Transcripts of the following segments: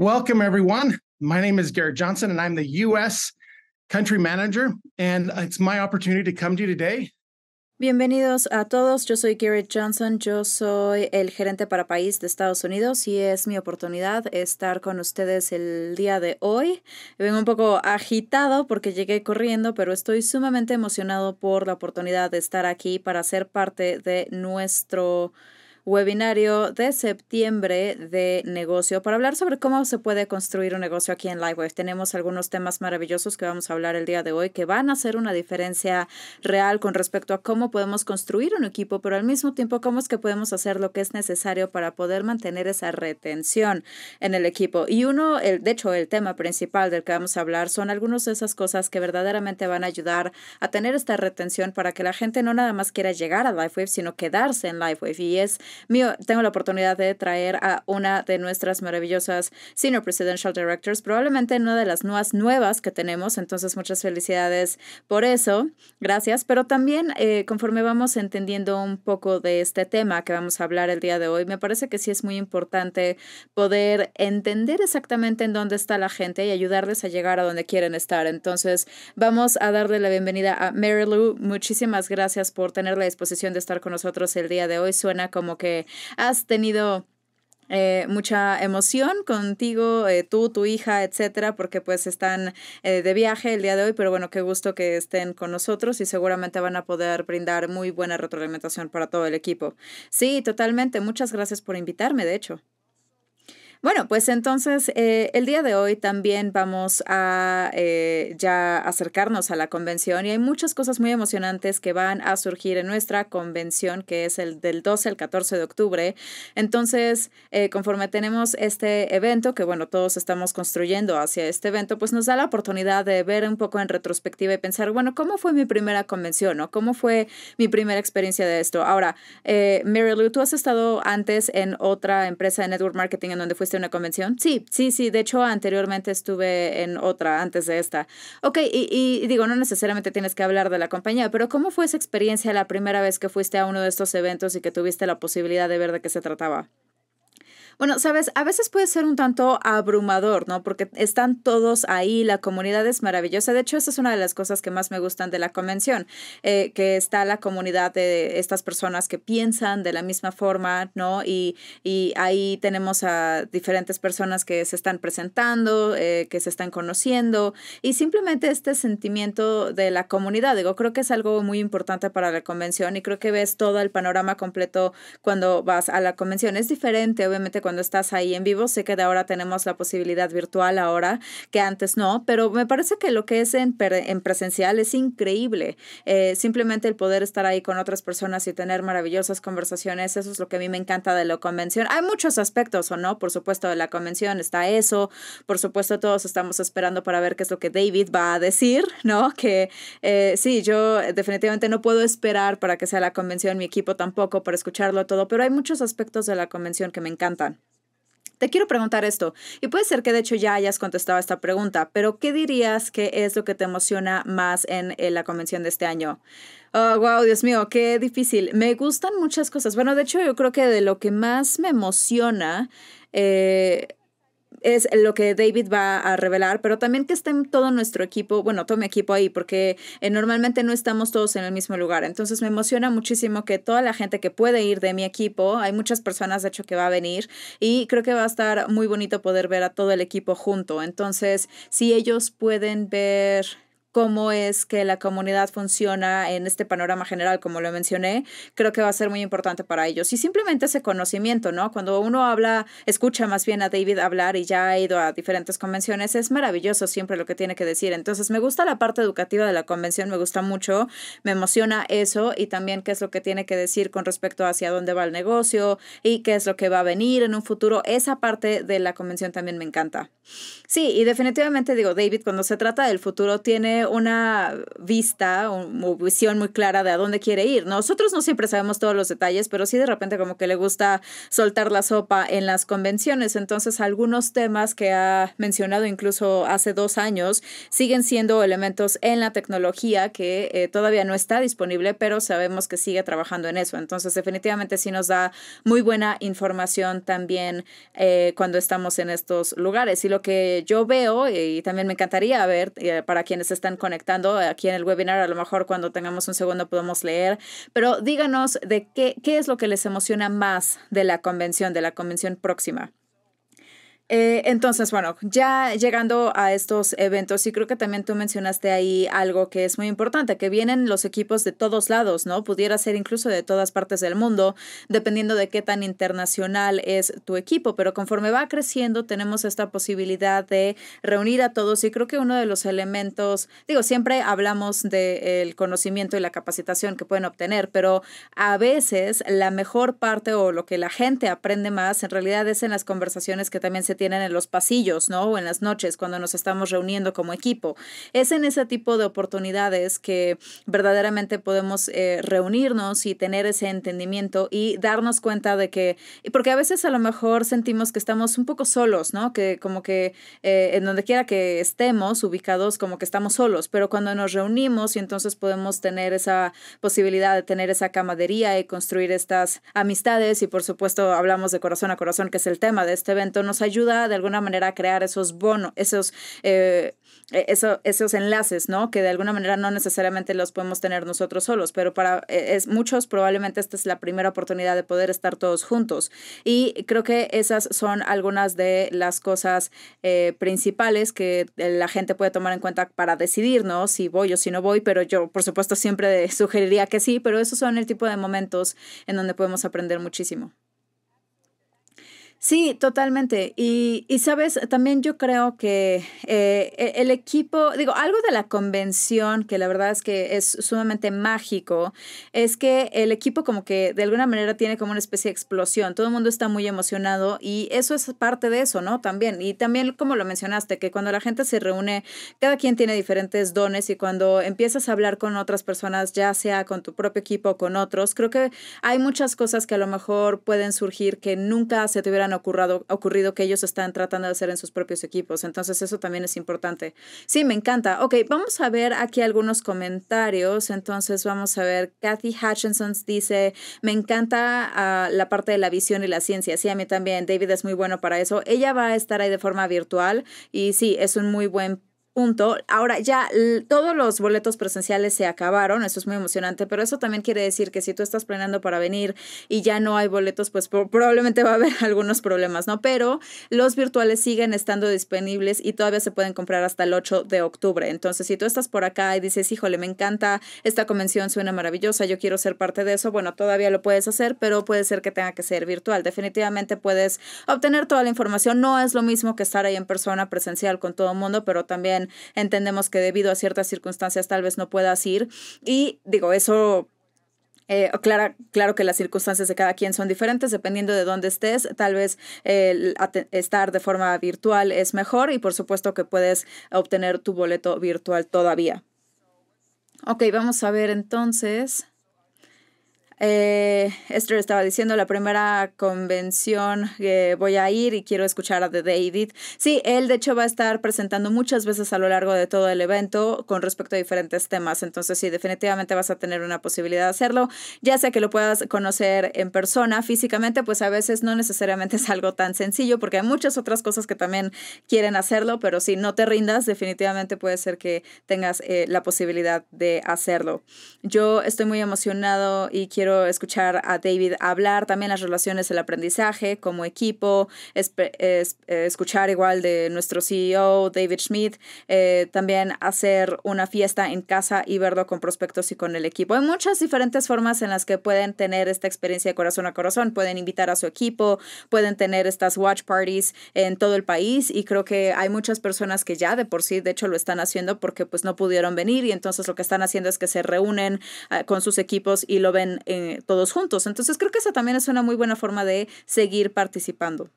Welcome, everyone. My name is Johnson, and my opportunity come today. Bienvenidos a todos, yo soy Garrett Johnson, yo soy el gerente para país de Estados Unidos y es mi oportunidad estar con ustedes el día de hoy. Vengo un poco agitado porque llegué corriendo, pero estoy sumamente emocionado por la oportunidad de estar aquí para ser parte de nuestro webinario de septiembre de negocio para hablar sobre cómo se puede construir un negocio aquí en LiveWave. Tenemos algunos temas maravillosos que vamos a hablar el día de hoy que van a hacer una diferencia real con respecto a cómo podemos construir un equipo, pero al mismo tiempo cómo es que podemos hacer lo que es necesario para poder mantener esa retención en el equipo. Y uno, el, de hecho, el tema principal del que vamos a hablar son algunos de esas cosas que verdaderamente van a ayudar a tener esta retención para que la gente no nada más quiera llegar a LiveWave, sino quedarse en LiveWave. Y es Mío, tengo la oportunidad de traer a una de nuestras maravillosas Senior Presidential Directors, probablemente una de las nuevas nuevas que tenemos, entonces muchas felicidades por eso, gracias, pero también eh, conforme vamos entendiendo un poco de este tema que vamos a hablar el día de hoy, me parece que sí es muy importante poder entender exactamente en dónde está la gente y ayudarles a llegar a donde quieren estar. Entonces, vamos a darle la bienvenida a Mary Lou. Muchísimas gracias por tener la disposición de estar con nosotros el día de hoy. Suena como que has tenido eh, mucha emoción contigo, eh, tú, tu hija, etcétera, porque pues están eh, de viaje el día de hoy, pero bueno, qué gusto que estén con nosotros y seguramente van a poder brindar muy buena retroalimentación para todo el equipo. Sí, totalmente, muchas gracias por invitarme, de hecho. Bueno, pues entonces eh, el día de hoy también vamos a eh, ya acercarnos a la convención y hay muchas cosas muy emocionantes que van a surgir en nuestra convención que es el del 12 al 14 de octubre. Entonces, eh, conforme tenemos este evento, que bueno, todos estamos construyendo hacia este evento, pues nos da la oportunidad de ver un poco en retrospectiva y pensar, bueno, ¿cómo fue mi primera convención? o ¿Cómo fue mi primera experiencia de esto? Ahora, Mary Lou, tú has estado antes en otra empresa de network marketing en donde fue una convención? Sí, sí, sí. De hecho, anteriormente estuve en otra, antes de esta. Ok, y, y, digo, no necesariamente tienes que hablar de la compañía, pero ¿cómo fue esa experiencia la primera vez que fuiste a uno de estos eventos y que tuviste la posibilidad de ver de qué se trataba? Bueno, sabes, a veces puede ser un tanto abrumador, ¿no? Porque están todos ahí, la comunidad es maravillosa. De hecho, esa es una de las cosas que más me gustan de la convención, eh, que está la comunidad de estas personas que piensan de la misma forma, ¿no? Y, ahí tenemos a diferentes personas que se están presentando, eh, que se están conociendo y simplemente este sentimiento de la comunidad. Digo, creo que es algo muy importante para la convención y creo que ves todo el panorama completo cuando vas a la convención. Es diferente, obviamente, cuando estás ahí en vivo. Sé que de ahora tenemos la posibilidad virtual ahora, que antes no, pero me parece que lo que es en, presencial es increíble. Eh, simplemente el poder estar ahí con otras personas y tener maravillosas conversaciones, eso es lo que a mí me encanta de la convención. Hay muchos aspectos, ¿o no? Por supuesto, de la convención está eso. Por supuesto, todos estamos esperando para ver qué es lo que David va a decir, ¿no? Que eh, sí, yo definitivamente no puedo esperar para que sea la convención, mi equipo tampoco, para escucharlo todo, pero hay muchos aspectos de la convención que me encantan. Te quiero preguntar esto, y puede ser que de hecho ya hayas contestado esta pregunta, pero ¿qué dirías que es lo que te emociona más en, la convención de este año? Oh, wow, Dios mío, qué difícil. Me gustan muchas cosas. Bueno, de hecho, yo creo que de lo que más me emociona eh, es lo que David va a revelar, pero también que esté todo nuestro equipo, bueno, todo mi equipo ahí, porque eh, normalmente no estamos todos en el mismo lugar. Entonces me emociona muchísimo que toda la gente que puede ir de mi equipo, hay muchas personas de hecho que va a venir y creo que va a estar muy bonito poder ver a todo el equipo junto. Entonces, si ellos pueden ver cómo es que la comunidad funciona en este panorama general, como lo mencioné, creo que va a ser muy importante para ellos. Y simplemente ese conocimiento, ¿no? Cuando uno habla, escucha más bien a David hablar y ya ha ido a diferentes convenciones, es maravilloso siempre lo que tiene que decir. Entonces, me gusta la parte educativa de la convención, me gusta mucho, me emociona eso y también qué es lo que tiene que decir con respecto hacia dónde va el negocio y qué es lo que va a venir en un futuro. Esa parte de la convención también me encanta. Sí, y definitivamente digo, David, cuando se trata del futuro, tiene una vista o, visión muy clara de a dónde quiere ir. Nosotros no siempre sabemos todos los detalles, pero sí de repente como que le gusta soltar la sopa en las convenciones. Entonces, algunos temas que ha mencionado incluso hace dos años siguen siendo elementos en la tecnología que eh, todavía no está disponible, pero sabemos que sigue trabajando en eso. Entonces, definitivamente sí nos da muy buena información también eh, cuando estamos en estos lugares. Y lo que yo veo, eh, y también me encantaría ver para quienes están conectando aquí en el webinar. A lo mejor cuando tengamos un segundo podemos leer. Pero díganos de qué, qué es lo que les emociona más de la convención, de la convención próxima. Eh, entonces, bueno, ya llegando a estos eventos, y creo que también tú mencionaste ahí algo que es muy importante, que vienen los equipos de todos lados, ¿no? Pudiera ser incluso de todas partes del mundo, dependiendo de qué tan internacional es tu equipo, pero conforme va creciendo tenemos esta posibilidad de reunir a todos y creo que uno de los elementos, digo, siempre hablamos del conocimiento y la capacitación que pueden obtener, pero a veces la mejor parte o lo que la gente aprende más en realidad es en las conversaciones que también se tienen en los pasillos, ¿no? O en las noches cuando nos estamos reuniendo como equipo. Es en ese tipo de oportunidades que verdaderamente podemos eh, reunirnos y tener ese entendimiento y darnos cuenta de que, porque a veces a lo mejor sentimos que estamos un poco solos, ¿no? Que como que eh, en donde quiera que estemos ubicados, como que estamos solos, pero cuando nos reunimos y entonces podemos tener esa posibilidad de tener esa camadería y construir estas amistades y por supuesto hablamos de corazón a corazón, que es el tema de este evento, nos ayuda de alguna manera crear esos bonos, esos... Eh, e-, esos enlaces, ¿no? Que de alguna manera no necesariamente los podemos tener nosotros solos, pero para e-, es, muchos probablemente esta es la primera oportunidad de poder estar todos juntos. Y creo que esas son algunas de las cosas eh, principales que la gente puede tomar en cuenta para decidir, ¿no? Si voy o si no voy, pero yo por supuesto siempre sugeriría que sí, pero esos son el tipo de momentos en donde podemos aprender muchísimo. Sí, totalmente. Y, y, sabes, también yo creo que eh, e, el equipo, digo, algo de la convención, que la verdad es que es sumamente mágico, es que el equipo como que de alguna manera tiene como una especie de explosión. Todo el mundo está muy emocionado y eso es parte de eso, ¿no? También. Y también como lo mencionaste, que cuando la gente se reúne, cada quien tiene diferentes dones y cuando empiezas a hablar con otras personas, ya sea con tu propio equipo o con otros, creo que hay muchas cosas que a lo mejor pueden surgir que nunca se te ocurrido, que ellos están tratando de hacer en sus propios equipos. Entonces eso también es importante. Sí, me encanta. Ok, vamos a ver aquí algunos comentarios. Entonces vamos a ver, Kathy Hutchinson dice, me encanta ah, la parte de la visión y la ciencia. Sí, a mí también. David es muy bueno para eso. Ella va a estar ahí de forma virtual y sí, es un muy buen punto. Ahora ya todos los boletos presenciales se acabaron, eso es muy emocionante, pero eso también quiere decir que si tú estás planeando para venir y ya no hay boletos, pues probablemente va a haber algunos problemas, ¿no? Pero los virtuales siguen estando disponibles y todavía se pueden comprar hasta el 8 de octubre. Entonces, si tú estás por acá y dices, híjole, me encanta, esta convención suena maravillosa, yo quiero ser parte de eso, bueno, todavía lo puedes hacer, pero puede ser que tenga que ser virtual. Definitivamente puedes obtener toda la información. No es lo mismo que estar ahí en persona presencial con todo el mundo, pero también entendemos que debido a ciertas circunstancias tal vez no puedas ir. Y digo, eso eh, claro, que las circunstancias de cada quien son diferentes dependiendo de dónde estés. Tal vez estar de forma virtual es mejor y por supuesto que puedes obtener tu boleto virtual todavía. Ok, vamos a ver entonces. Eh, Esther estaba diciendo la primera convención que voy a ir y quiero escuchar a David. Sí, él de hecho va a estar presentando muchas veces a lo largo de todo el evento con respecto a diferentes temas. Entonces sí, definitivamente vas a tener una posibilidad de hacerlo, ya sea que lo puedas conocer en persona, físicamente, pues a veces no necesariamente es algo tan sencillo porque hay muchas otras cosas que también quieren hacerlo, pero si no te rindas, definitivamente puede ser que tengas eh, la posibilidad de hacerlo. Yo estoy muy emocionado y quiero escuchar a David hablar también las relaciones, el aprendizaje como equipo, escuchar igual de nuestro CEO, David Schmidt, eh, también hacer una fiesta en casa y verlo con prospectos y con el equipo. Hay muchas diferentes formas en las que pueden tener esta experiencia de corazón a corazón, pueden invitar a su equipo, pueden tener estas watch parties en todo el país y creo que hay muchas personas que ya de por sí, de hecho, lo están haciendo porque pues no pudieron venir y entonces lo que están haciendo es que se reúnen eh, con sus equipos y lo ven en todos juntos. Entonces creo que esa también es una muy buena forma de seguir participando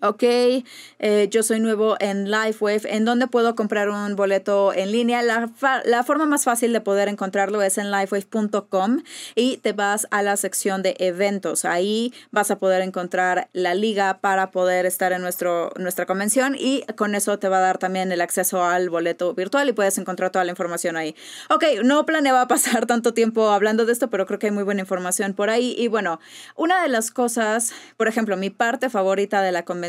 ok, eh, yo soy nuevo en LifeWave, ¿en dónde puedo comprar un boleto en línea? La, la forma más fácil de poder encontrarlo es en lifewave.com y te vas a la sección de eventos. Ahí vas a poder encontrar la liga para poder estar en nuestro, nuestra convención y con eso te va a dar también el acceso al boleto virtual y puedes encontrar toda la información ahí. Ok, no planeaba pasar tanto tiempo hablando de esto, pero creo que hay muy buena información por ahí. Y bueno, una de las cosas, por ejemplo, mi parte favorita de la convención,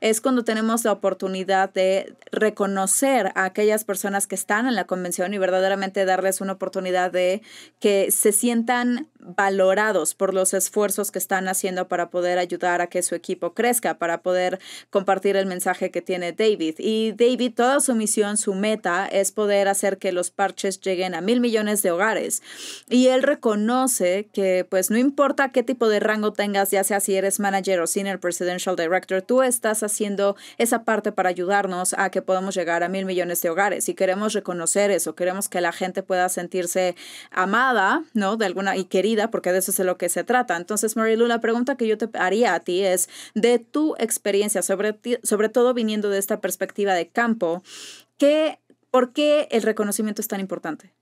es cuando tenemos la oportunidad de reconocer a aquellas personas que están en la convención y verdaderamente darles una oportunidad de que se sientan valorados por los esfuerzos que están haciendo para poder ayudar a que su equipo crezca, para poder compartir el mensaje que tiene David. Y David, toda su misión, su meta es poder hacer que los parches lleguen a mil millones de hogares. Y él reconoce que pues no importa qué tipo de rango tengas, ya sea si eres manager o senior presidential director, tú estás haciendo esa parte para ayudarnos a que podamos llegar a mil millones de hogares y queremos reconocer eso, queremos que la gente pueda sentirse amada, ¿no? De alguna y querida, porque de eso es de lo que se trata. Entonces, Marilu, la pregunta que yo te haría a ti es de tu experiencia, sobre, sobre todo viniendo de esta perspectiva de campo, ¿qué, ¿por qué el reconocimiento es tan importante?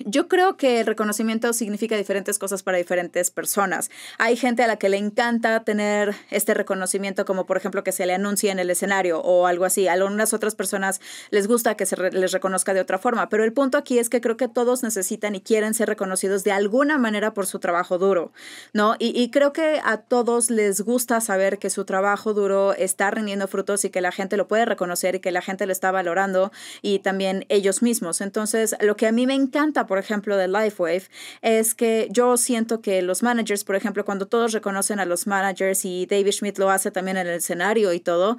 Yo creo que el reconocimiento significa diferentes cosas para diferentes personas. Hay gente a la que le encanta tener este reconocimiento, como por ejemplo que se le anuncie en el escenario o algo así. A algunas otras personas les gusta que se les reconozca de otra forma, pero el punto aquí es que creo que todos necesitan y quieren ser reconocidos de alguna manera por su trabajo duro, ¿no? Y, y creo que a todos les gusta saber que su trabajo duro está rindiendo frutos y que la gente lo puede reconocer y que la gente lo está valorando y también ellos mismos. Entonces, lo que a mí me encanta por ejemplo, de LifeWave es que yo siento que los managers, por ejemplo, cuando todos reconocen a los managers y David Schmidt lo hace también en el escenario y todo,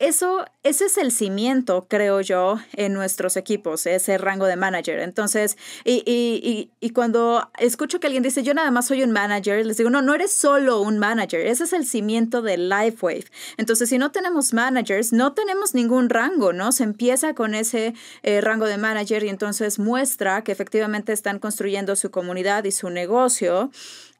eso, ese es el cimiento, creo yo, en nuestros equipos, ese rango de manager. Entonces, y, y, y, cuando escucho que alguien dice, yo nada más soy un manager, les digo, no, no eres solo un manager, ese es el cimiento de LifeWave. Entonces, si no tenemos managers, no tenemos ningún rango, ¿no? Se empieza con ese eh, rango de manager y entonces muestra que efectivamente están construyendo su comunidad y su negocio.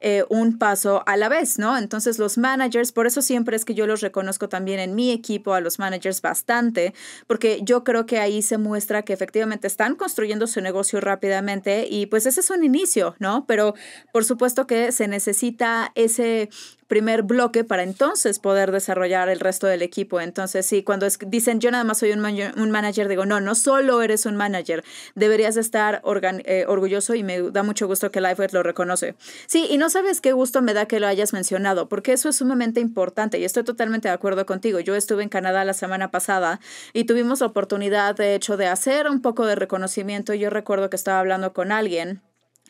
Eh, un paso a la vez, ¿no? Entonces los managers, por eso siempre es que yo los reconozco también en mi equipo, a los managers bastante, porque yo creo que ahí se muestra que efectivamente están construyendo su negocio rápidamente y pues ese es un inicio, ¿no? Pero por supuesto que se necesita ese primer bloque para entonces poder desarrollar el resto del equipo. Entonces, sí, cuando dicen yo nada más soy un, un, manager, digo, no, no solo eres un manager, deberías estar eh, orgulloso y me da mucho gusto que Lifeway lo reconoce. Sí, y no sabes qué gusto me da que lo hayas mencionado, porque eso es sumamente importante y estoy totalmente de acuerdo contigo. Yo estuve en Canadá la semana pasada y tuvimos la oportunidad, de hecho, de hacer un poco de reconocimiento. Yo recuerdo que estaba hablando con alguien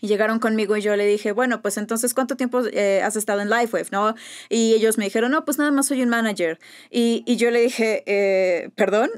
y llegaron conmigo y yo le dije, bueno, pues entonces, ¿cuánto tiempo eh, has estado en LifeWave, no? Y ellos me dijeron, no, pues nada más soy un manager. Y, y yo le dije, eh, perdón,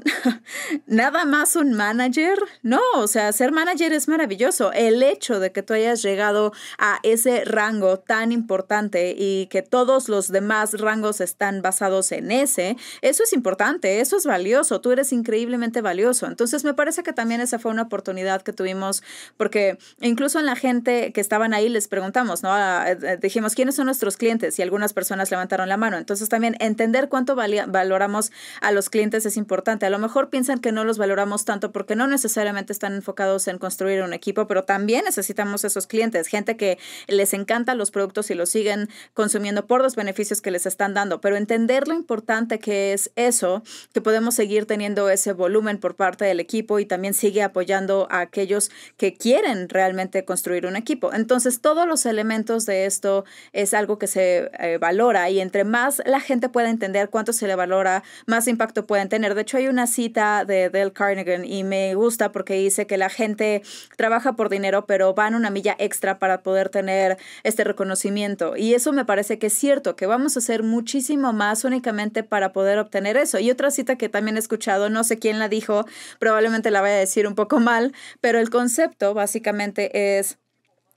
nada más un manager. No, o sea, ser manager es maravilloso. El hecho de que tú hayas llegado a ese rango tan importante y que todos los demás rangos están basados en ese, eso es importante, eso es valioso, tú eres increíblemente valioso. Entonces, me parece que también esa fue una oportunidad que tuvimos, porque incluso en la gente que estaban ahí les preguntamos, ¿no? Ah, eh, eh, dijimos, ¿quiénes son nuestros clientes? Y algunas personas levantaron la mano. Entonces también entender cuánto valoramos a los clientes es importante. A lo mejor piensan que no los valoramos tanto porque no necesariamente están enfocados en construir un equipo, pero también necesitamos esos clientes, gente que les encanta los productos y los siguen consumiendo por los beneficios que les están dando. Pero entender lo importante que es eso, que podemos seguir teniendo ese volumen por parte del equipo y también sigue apoyando a aquellos que quieren realmente construir un equipo. Entonces, todos los elementos de esto es algo que se eh, valora y entre más la gente pueda entender cuánto se le valora, más impacto pueden tener. De hecho, hay una cita de Dale Carnegie y me gusta porque dice que la gente trabaja por dinero, pero van una milla extra para poder tener este reconocimiento. Y eso me parece que es cierto, que vamos a hacer muchísimo más únicamente para poder obtener eso. Y otra cita que también he escuchado, no sé quién la dijo, probablemente la vaya a decir un poco mal, pero el concepto básicamente es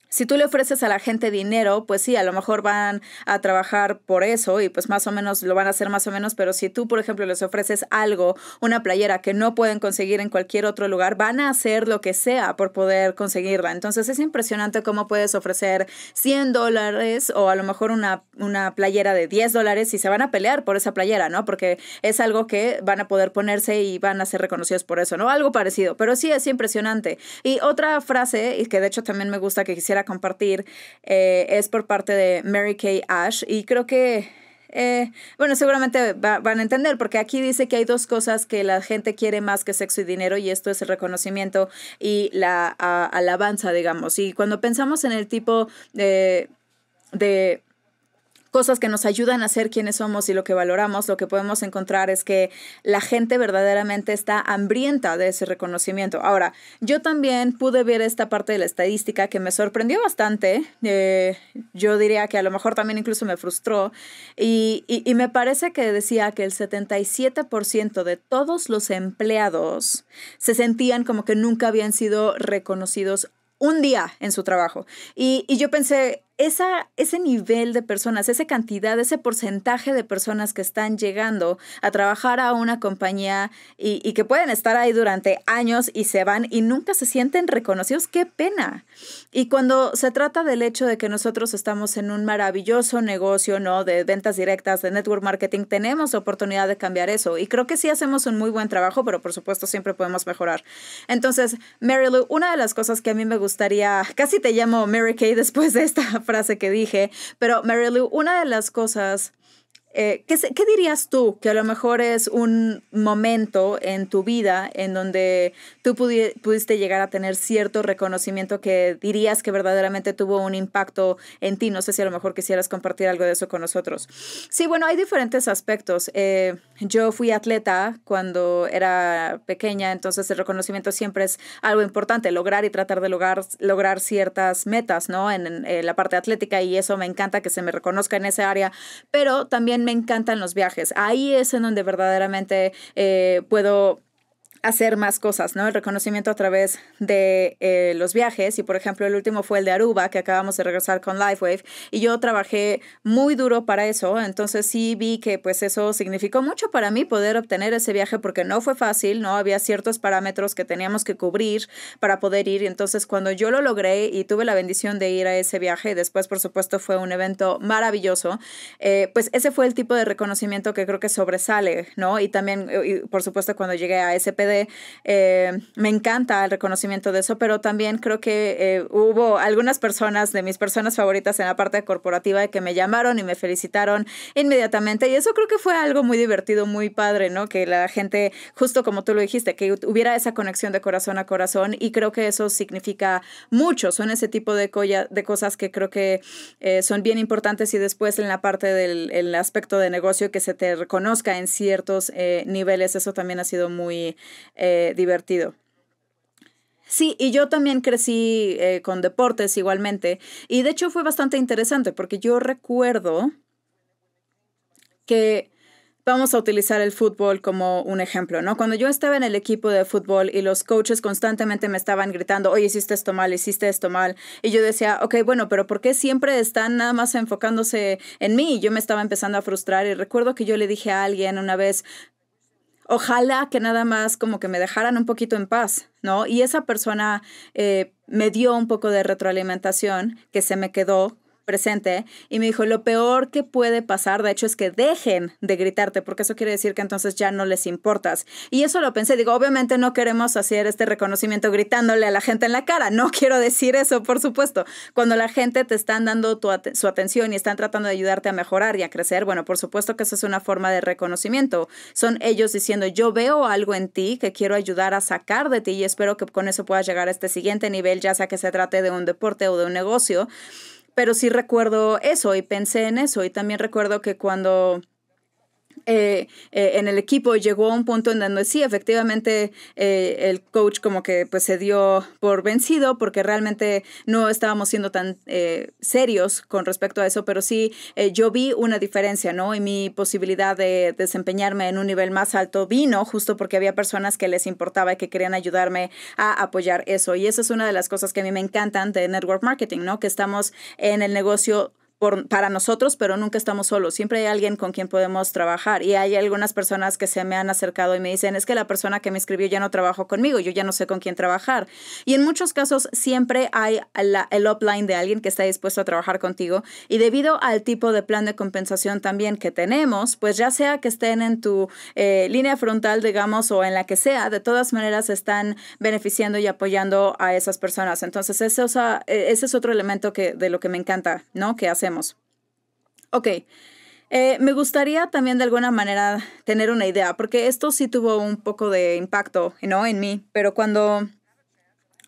si tú le ofreces a la gente dinero, pues sí, a lo mejor van a trabajar por eso y pues más o menos lo van a hacer más o menos, pero si tú, por ejemplo, les ofreces algo, una playera que no pueden conseguir en cualquier otro lugar, van a hacer lo que sea por poder conseguirla. Entonces es impresionante cómo puedes ofrecer 100 dólares o a lo mejor una, una playera de 10 dólares y se van a pelear por esa playera, ¿no? Porque es algo que van a poder ponerse y van a ser reconocidos por eso, ¿no? Algo parecido, pero sí es impresionante. Y otra frase, y que de hecho también me gusta que quisiera a compartir eh, es por parte de Mary Kay Ash y creo que eh, bueno, seguramente van a entender, porque aquí dice que hay dos cosas que la gente quiere más que sexo y dinero, y esto es el reconocimiento y la alabanza, digamos. Y cuando pensamos en el tipo de cosas que nos ayudan a ser quienes somos y lo que valoramos, lo que podemos encontrar es que la gente verdaderamente está hambrienta de ese reconocimiento. Ahora, yo también pude ver esta parte de la estadística que me sorprendió bastante. Eh, yo diría que a lo mejor también incluso me frustró. Y, me parece que decía que el 77% de todos los empleados se sentían como que nunca habían sido reconocidos un día en su trabajo. y, yo pensé, esa, ese nivel de personas, esa cantidad, ese porcentaje de personas que están llegando a trabajar a una compañía y, y que pueden estar ahí durante años y se van y nunca se sienten reconocidos, qué pena. Y cuando se trata del hecho de que nosotros estamos en un maravilloso negocio, ¿no? De ventas directas, de network marketing, tenemos oportunidad de cambiar eso. Y creo que sí hacemos un muy buen trabajo, pero por supuesto siempre podemos mejorar. Entonces, Mary Lou, una de las cosas que a mí me gustaría, casi te llamo Mary Kay después de esta frase que dije, pero Mary Lou, una de las cosas eh, ¿qué, dirías tú que a lo mejor es un momento en tu vida en donde tú pudiste llegar a tener cierto reconocimiento que dirías que verdaderamente tuvo un impacto en ti? No sé si a lo mejor quisieras compartir algo de eso con nosotros. Sí, bueno, hay diferentes aspectos. Eh, yo fui atleta cuando era pequeña, entonces el reconocimiento siempre es algo importante, lograr y tratar de lograr, lograr ciertas metas, ¿no? En, en la parte atlética y eso me encanta que se me reconozca en esa área, pero también me encantan los viajes. Ahí es en donde verdaderamente eh, puedo hacer más cosas, ¿no? El reconocimiento a través de eh, los viajes y por ejemplo el último fue el de Aruba que acabamos de regresar con LifeWave y yo trabajé muy duro para eso, entonces sí vi que pues eso significó mucho para mí poder obtener ese viaje porque no fue fácil, no había ciertos parámetros que teníamos que cubrir para poder ir, entonces cuando yo lo logré y tuve la bendición de ir a ese viaje, después por supuesto fue un evento maravilloso, eh, pues ese fue el tipo de reconocimiento que creo que sobresale, ¿no? Y también eh, por supuesto cuando llegué a ese eh, me encanta el reconocimiento de eso, pero también creo que eh, hubo algunas personas de mis personas favoritas en la parte corporativa que me llamaron y me felicitaron inmediatamente y eso creo que fue algo muy divertido, muy padre, ¿no? Que la gente, justo como tú lo dijiste, que hubiera esa conexión de corazón a corazón y creo que eso significa mucho, son ese tipo de, cosas que creo que eh, son bien importantes y después en la parte del aspecto de negocio que se te reconozca en ciertos niveles, eso también ha sido muy, eh, divertido. Sí, y yo también crecí eh, con deportes igualmente. Y de hecho fue bastante interesante porque yo recuerdo que vamos a utilizar el fútbol como un ejemplo, ¿no? Cuando yo estaba en el equipo de fútbol y los coaches constantemente me estaban gritando, oye, hiciste esto mal, hiciste esto mal, y yo decía, ok, bueno, pero ¿por qué siempre están nada más enfocándose en mí? Y yo me estaba empezando a frustrar y recuerdo que yo le dije a alguien una vez, ojalá que nada más como que me dejaran un poquito en paz, ¿no? Y esa persona eh, me dio un poco de retroalimentación que se me quedó presente y me dijo, lo peor que puede pasar, de hecho, es que dejen de gritarte, porque eso quiere decir que entonces ya no les importas. Y eso lo pensé, digo, obviamente no queremos hacer este reconocimiento gritándole a la gente en la cara, no quiero decir eso, por supuesto. Cuando la gente te están dando su atención y están tratando de ayudarte a mejorar y a crecer, bueno, por supuesto que eso es una forma de reconocimiento. Son ellos diciendo, yo veo algo en ti que quiero ayudar a sacar de ti y espero que con eso puedas llegar a este siguiente nivel, ya sea que se trate de un deporte o de un negocio pero sí recuerdo eso y pensé en eso y también recuerdo que cuando eh, eh, en el equipo llegó a un punto en donde sí, efectivamente eh, el coach como que pues se dio por vencido porque realmente no estábamos siendo tan serios con respecto a eso, pero sí yo vi una diferencia, ¿no? Y mi posibilidad de desempeñarme en un nivel más alto vino justo porque había personas que les importaba y que querían ayudarme a apoyar eso. Y esa es una de las cosas que a mí me encantan de Network Marketing, ¿no? Que estamos en el negocio para nosotros, pero nunca estamos solos. Siempre hay alguien con quien podemos trabajar. Y hay algunas personas que se me han acercado y me dicen, es que la persona que me escribió ya no trabajó conmigo, yo ya no sé con quién trabajar. Y en muchos casos siempre hay el upline de alguien que está dispuesto a trabajar contigo. Y debido al tipo de plan de compensación también que tenemos, pues ya sea que estén en tu eh, línea frontal, digamos, o en la que sea, de todas maneras están beneficiando y apoyando a esas personas. Entonces, ah, e, ese, es otro elemento que, de lo que me encanta, ¿no? Que hace Ok, eh, me gustaría también de alguna manera tener una idea, porque esto sí tuvo un poco de impacto ¿no? en mí, pero cuando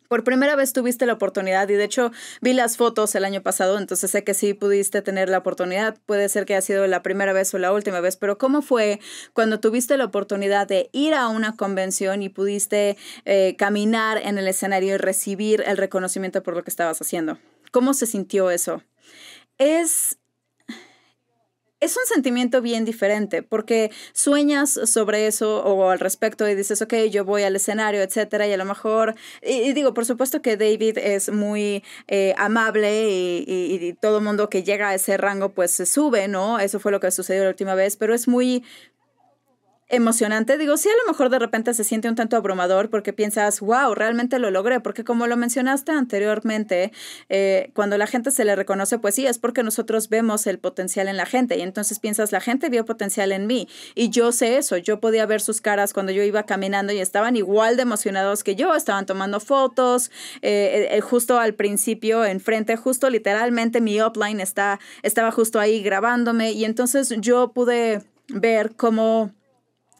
por primera vez tuviste la oportunidad y de hecho vi las fotos el año pasado, entonces sé que sí pudiste tener la oportunidad, puede ser que haya sido la primera vez o la última vez, pero ¿cómo fue cuando tuviste la oportunidad de ir a una convención y pudiste eh, caminar en el escenario y recibir el reconocimiento por lo que estabas haciendo? ¿Cómo se sintió eso? es es un sentimiento bien diferente porque sueñas sobre eso o al respecto y dices, ok, yo voy al escenario, etcétera, y a lo mejor, y, digo, por supuesto que David es muy eh, amable y, y, y todo mundo que llega a ese rango pues se sube, ¿no? Eso fue lo que sucedió la última vez, pero es muy emocionante. Digo, sí, a lo mejor de repente se siente un tanto abrumador porque piensas, wow, realmente lo logré, porque como lo mencionaste anteriormente, eh, cuando la gente se le reconoce, pues sí, es porque nosotros vemos el potencial en la gente y entonces piensas, la gente vio potencial en mí y yo sé eso, yo podía ver sus caras cuando yo iba caminando y estaban igual de emocionados que yo, estaban tomando fotos, eh, eh, justo al principio, enfrente, justo literalmente mi upline está, estaba justo ahí grabándome y entonces yo pude ver cómo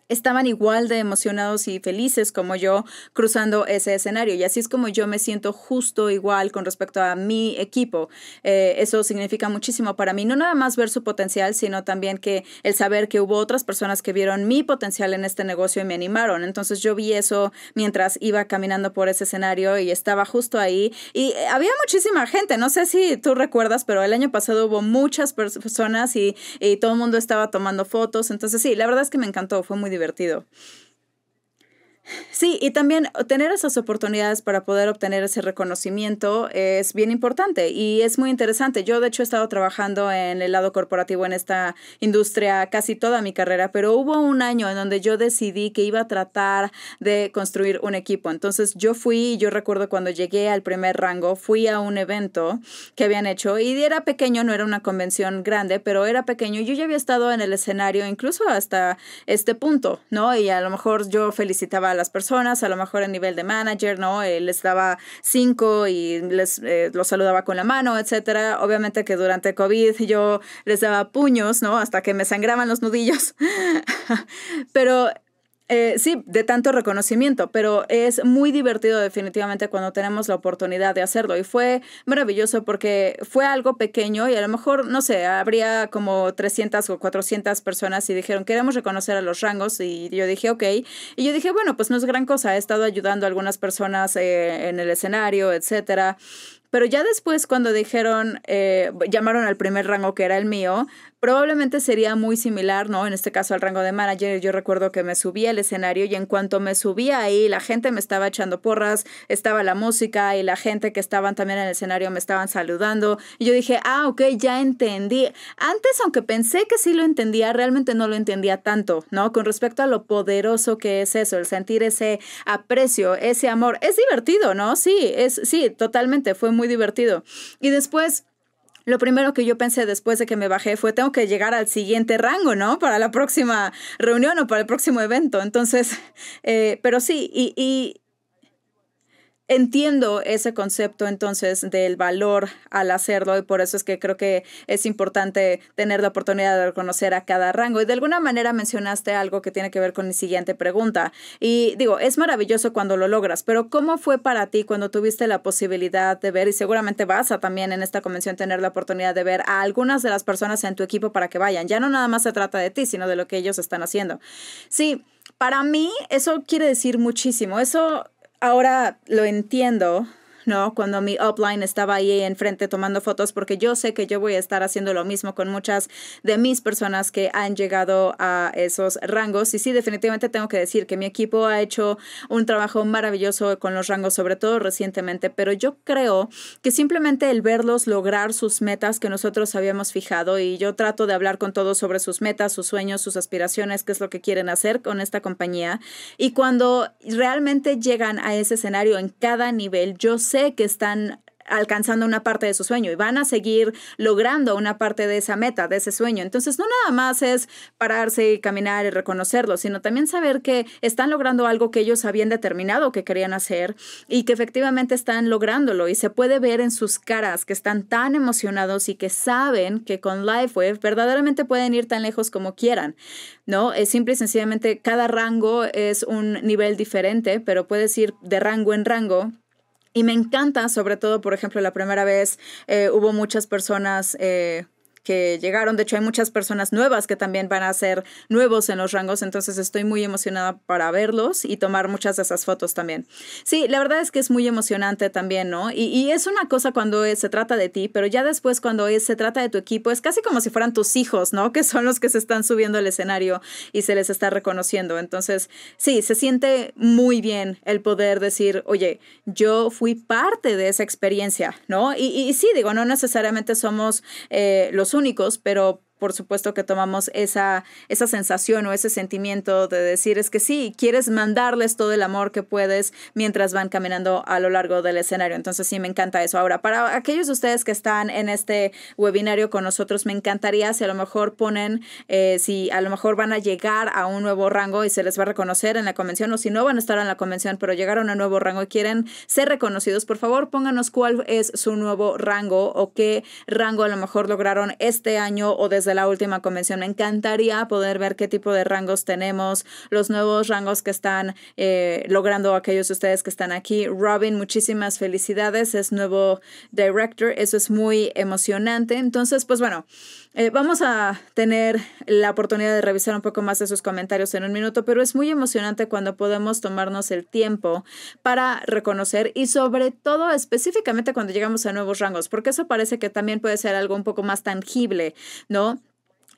estaban igual de emocionados y felices como yo cruzando ese escenario. Y así es como yo me siento justo igual con respecto a mi equipo. Eh, eso significa muchísimo para mí, no nada más ver su potencial, sino también que el saber que hubo otras personas que vieron mi potencial en este negocio y me animaron. Entonces yo vi eso mientras iba caminando por ese escenario y estaba justo ahí. Y eh, había muchísima gente, no sé si tú recuerdas, pero el año pasado hubo muchas personas y, y todo el mundo estaba tomando fotos. Entonces sí, la verdad es que me encantó, fue muy divertido divertido. Sí, y también tener esas oportunidades para poder obtener ese reconocimiento es bien importante y es muy interesante. Yo, de hecho, he estado trabajando en el lado corporativo en esta industria casi toda mi carrera, pero hubo un año en donde yo decidí que iba a tratar de construir un equipo. Entonces, yo fui, yo recuerdo cuando llegué al primer rango, fui a un evento que habían hecho y era pequeño, no era una convención grande, pero era pequeño. Yo ya había estado en el escenario incluso hasta este punto, ¿no? Y a lo mejor yo felicitaba a las personas, a lo mejor a nivel de manager, ¿no? Él eh, les daba cinco y les eh, los saludaba con la mano, etcétera. Obviamente que durante COVID yo les daba puños, ¿no? Hasta que me sangraban los nudillos. Pero eh, sí, de tanto reconocimiento, pero es muy divertido definitivamente cuando tenemos la oportunidad de hacerlo y fue maravilloso porque fue algo pequeño y a lo mejor, no sé, habría como 300 o 400 personas y dijeron, queremos reconocer a los rangos y yo dije, ok, y yo dije, bueno, pues no es gran cosa, he estado ayudando a algunas personas eh, en el escenario, etcétera. Pero ya después cuando dijeron, eh, llamaron al primer rango que era el mío, probablemente sería muy similar, ¿no? En este caso al rango de manager, yo recuerdo que me subí al escenario y en cuanto me subía ahí, la gente me estaba echando porras, estaba la música y la gente que estaban también en el escenario me estaban saludando. Y yo dije, ah, ok, ya entendí. Antes, aunque pensé que sí lo entendía, realmente no lo entendía tanto, ¿no? Con respecto a lo poderoso que es eso, el sentir ese aprecio, ese amor. Es divertido, ¿no? Sí, es, sí, totalmente, fue muy divertido. Y después lo primero que yo pensé después de que me bajé fue, tengo que llegar al siguiente rango, ¿no? Para la próxima reunión o para el próximo evento. Entonces, eh, pero sí, y entiendo ese concepto entonces del valor al hacerlo y por eso es que creo que es importante tener la oportunidad de reconocer a cada rango. Y de alguna manera mencionaste algo que tiene que ver con mi siguiente pregunta. Y digo, es maravilloso cuando lo logras, pero ¿cómo fue para ti cuando tuviste la posibilidad de ver, y seguramente vas a también en esta convención tener la oportunidad de ver a algunas de las personas en tu equipo para que vayan? Ya no nada más se trata de ti, sino de lo que ellos están haciendo. Sí. Para mí eso quiere decir muchísimo. Eso ahora lo entiendo ¿no? Cuando mi upline estaba ahí enfrente tomando fotos, porque yo sé que yo voy a estar haciendo lo mismo con muchas de mis personas que han llegado a esos rangos. Y sí, definitivamente tengo que decir que mi equipo ha hecho un trabajo maravilloso con los rangos, sobre todo recientemente, pero yo creo que simplemente el verlos lograr sus metas que nosotros habíamos fijado y yo trato de hablar con todos sobre sus metas, sus sueños, sus aspiraciones, qué es lo que quieren hacer con esta compañía. Y cuando realmente llegan a ese escenario en cada nivel, yo sé que están alcanzando una parte de su sueño y van a seguir logrando una parte de esa meta, de ese sueño. Entonces, no nada más es pararse y caminar y reconocerlo, sino también saber que están logrando algo que ellos habían determinado que querían hacer y que efectivamente están lográndolo. Y se puede ver en sus caras que están tan emocionados y que saben que con LifeWave verdaderamente pueden ir tan lejos como quieran. ¿no? Es simple y sencillamente cada rango es un nivel diferente, pero puedes ir de rango en rango y me encanta, sobre todo, por ejemplo, la primera vez eh, hubo muchas personas eh, que llegaron. De hecho, hay muchas personas nuevas que también van a ser nuevos en los rangos, entonces estoy muy emocionada para verlos y tomar muchas de esas fotos también. Sí, la verdad es que es muy emocionante también, ¿no? Y, es una cosa cuando se trata de ti, pero ya después cuando se trata de tu equipo, es casi como si fueran tus hijos, ¿no? Que son los que se están subiendo al escenario y se les está reconociendo. Entonces, sí, se siente muy bien el poder decir, oye, yo fui parte de esa experiencia, ¿no? Y, y sí, digo, no necesariamente somos eh, los únicos, pero por supuesto que tomamos esa, esa sensación o ese sentimiento de decir es que sí, quieres mandarles todo el amor que puedes mientras van caminando a lo largo del escenario. Entonces sí, me encanta eso. Ahora, para aquellos de ustedes que están en este webinario con nosotros, me encantaría si a lo mejor ponen, eh, si a lo mejor van a llegar a un nuevo rango y se les va a reconocer en la convención o si no van a estar en la convención, pero llegaron a un nuevo rango y quieren ser reconocidos, por favor pónganos cuál es su nuevo rango o qué rango a lo mejor lograron este año o desde la última convención. Me encantaría poder ver qué tipo de rangos tenemos, los nuevos rangos que están eh, logrando aquellos de ustedes que están aquí. Robin, muchísimas felicidades, es nuevo director, eso es muy emocionante. Entonces, pues bueno, eh, vamos a tener la oportunidad de revisar un poco más de sus comentarios en un minuto, pero es muy emocionante cuando podemos tomarnos el tiempo para reconocer y sobre todo específicamente cuando llegamos a nuevos rangos, porque eso parece que también puede ser algo un poco más tangible, ¿no?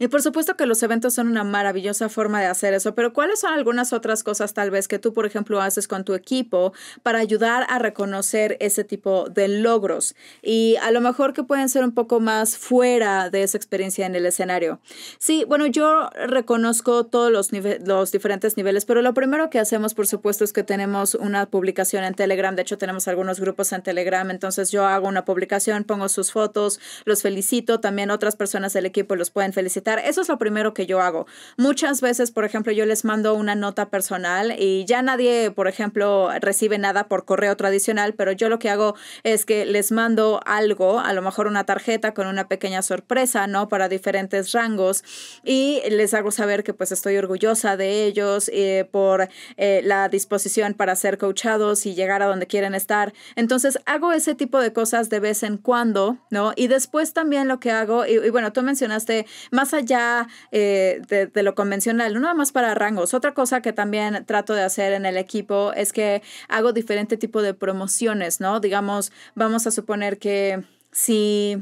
Y por supuesto que los eventos son una maravillosa forma de hacer eso, pero ¿cuáles son algunas otras cosas tal vez que tú, por ejemplo, haces con tu equipo para ayudar a reconocer ese tipo de logros? Y a lo mejor que pueden ser un poco más fuera de esa experiencia en el escenario. Sí, bueno, yo reconozco todos los, los diferentes niveles, pero lo primero que hacemos, por supuesto, es que tenemos una publicación en Telegram. De hecho, tenemos algunos grupos en Telegram. Entonces yo hago una publicación, pongo sus fotos, los felicito. También otras personas del equipo los pueden felicitar eso es lo primero que yo hago. Muchas veces, por ejemplo, yo les mando una nota personal y ya nadie, por ejemplo, recibe nada por correo tradicional, pero yo lo que hago es que les mando algo, a lo mejor una tarjeta con una pequeña sorpresa, ¿no? Para diferentes rangos y les hago saber que pues estoy orgullosa de ellos y eh, por eh, la disposición para ser coachados y llegar a donde quieren estar. Entonces hago ese tipo de cosas de vez en cuando, ¿no? Y después también lo que hago, y, y bueno, tú mencionaste, más allá ya eh, de, de, lo convencional, no nada más para rangos. Otra cosa que también trato de hacer en el equipo es que hago diferente tipo de promociones, ¿no? Digamos, vamos a suponer que si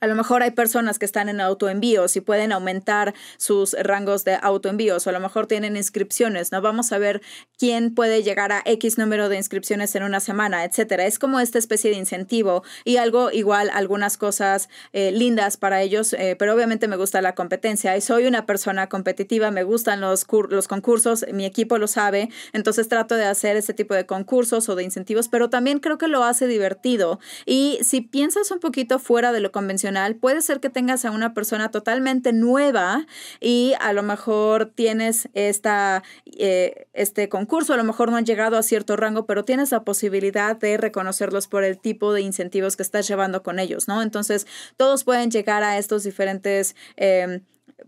a lo mejor hay personas que están en autoenvíos y pueden aumentar sus rangos de autoenvíos, o a lo mejor tienen inscripciones, ¿no? Vamos a ver quién puede llegar a X número de inscripciones en una semana, etcétera. Es como esta especie de incentivo y algo igual, algunas cosas eh, lindas para ellos, eh, pero obviamente me gusta la competencia y soy una persona competitiva, me gustan los, los concursos, mi equipo lo sabe, entonces trato de hacer ese tipo de concursos o de incentivos, pero también creo que lo hace divertido y si piensas un poquito fuera de lo convencional, puede ser que tengas a una persona totalmente nueva y a lo mejor tienes esta, eh, este concurso, a lo mejor no han llegado a cierto rango, pero tienes la posibilidad de reconocerlos por el tipo de incentivos que estás llevando con ellos, ¿no? Entonces, todos pueden llegar a estos diferentes... Em,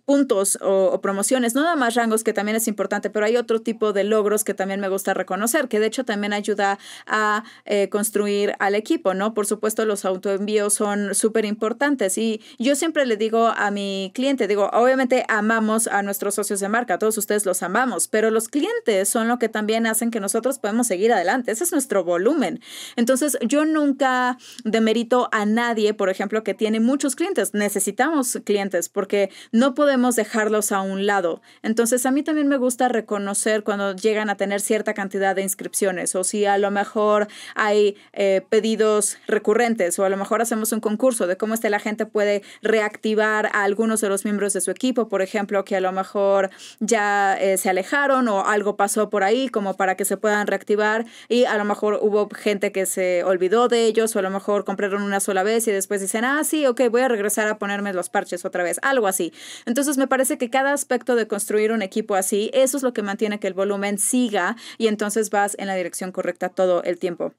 puntos o, promociones, no nada más rangos, que también es importante, pero hay otro tipo de logros que también me gusta reconocer, que de hecho también ayuda a eh, construir al equipo, ¿no? Por supuesto, los autoenvíos son súper importantes y yo siempre le digo a mi cliente, digo, obviamente amamos a nuestros socios de marca, todos ustedes los amamos, pero los clientes son lo que también hacen que nosotros podemos seguir adelante, ese es nuestro volumen. Entonces, yo nunca demerito a nadie, por ejemplo, que tiene muchos clientes, necesitamos clientes porque no podemos podemos dejarlos a un lado. Entonces, a mí también me gusta reconocer cuando llegan a tener cierta cantidad de inscripciones o si a lo mejor hay eh, pedidos recurrentes o a lo mejor hacemos un concurso de cómo está la gente puede reactivar a algunos de los miembros de su equipo, por ejemplo, que a lo mejor ya eh, se alejaron o algo pasó por ahí como para que se puedan reactivar y a lo mejor hubo gente que se olvidó de ellos o a lo mejor compraron una sola vez y después dicen, ah, sí, ok, voy a regresar a ponerme los parches otra vez, algo así. Entonces me parece que cada aspecto de construir un equipo así, eso es lo que mantiene que el volumen siga y entonces vas en la dirección correcta todo el tiempo.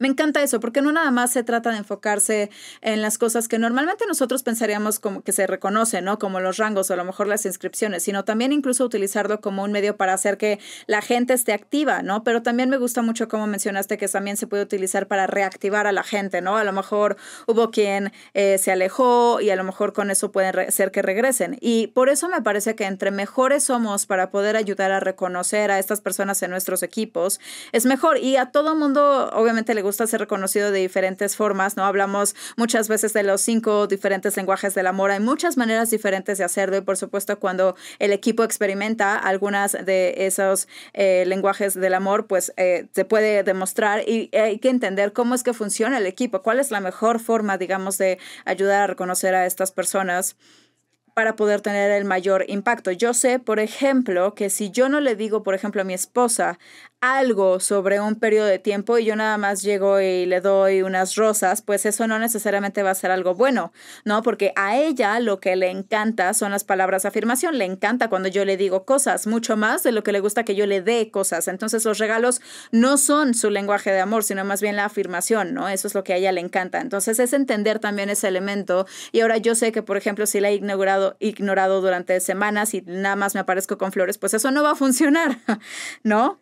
Me encanta eso, porque no nada más se trata de enfocarse en las cosas que normalmente nosotros pensaríamos como que se reconocen, ¿no? Como los rangos o a lo mejor las inscripciones, sino también incluso utilizarlo como un medio para hacer que la gente esté activa, ¿no? Pero también me gusta mucho como mencionaste que también se puede utilizar para reactivar a la gente, ¿no? A lo mejor hubo quien eh, se alejó y a lo mejor con eso pueden ser que regresen. Y por eso me parece que entre mejores somos para poder ayudar a reconocer a estas personas en nuestros equipos, es mejor. Y a todo mundo, obviamente, le gusta gusta ser reconocido de diferentes formas, ¿no? Hablamos muchas veces de los cinco diferentes lenguajes del amor. Hay muchas maneras diferentes de hacerlo y por supuesto cuando el equipo experimenta algunas de esos eh, lenguajes del amor, pues eh, se puede demostrar y hay que entender cómo es que funciona el equipo, cuál es la mejor forma, digamos, de ayudar a reconocer a estas personas para poder tener el mayor impacto. Yo sé, por ejemplo, que si yo no le digo, por ejemplo, a mi esposa, algo sobre un periodo de tiempo y yo nada más llego y le doy unas rosas, pues eso no necesariamente va a ser algo bueno, ¿no? Porque a ella lo que le encanta son las palabras afirmación, le encanta cuando yo le digo cosas, mucho más de lo que le gusta que yo le dé cosas. Entonces los regalos no son su lenguaje de amor, sino más bien la afirmación, ¿no? Eso es lo que a ella le encanta. Entonces es entender también ese elemento y ahora yo sé que, por ejemplo, si la he ignorado, ignorado durante semanas y nada más me aparezco con flores, pues eso no va a funcionar, ¿no?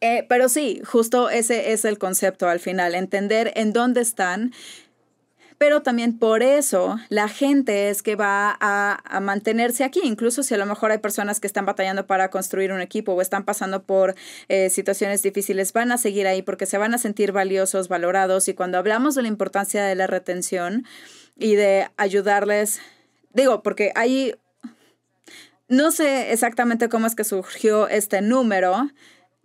Eh, pero sí, justo ese es el concepto al final, entender en dónde están, pero también por eso la gente es que va a, mantenerse aquí, incluso si a lo mejor hay personas que están batallando para construir un equipo o están pasando por eh, situaciones difíciles, van a seguir ahí porque se van a sentir valiosos, valorados y cuando hablamos de la importancia de la retención y de ayudarles, digo, porque ahí no sé exactamente cómo es que surgió este número,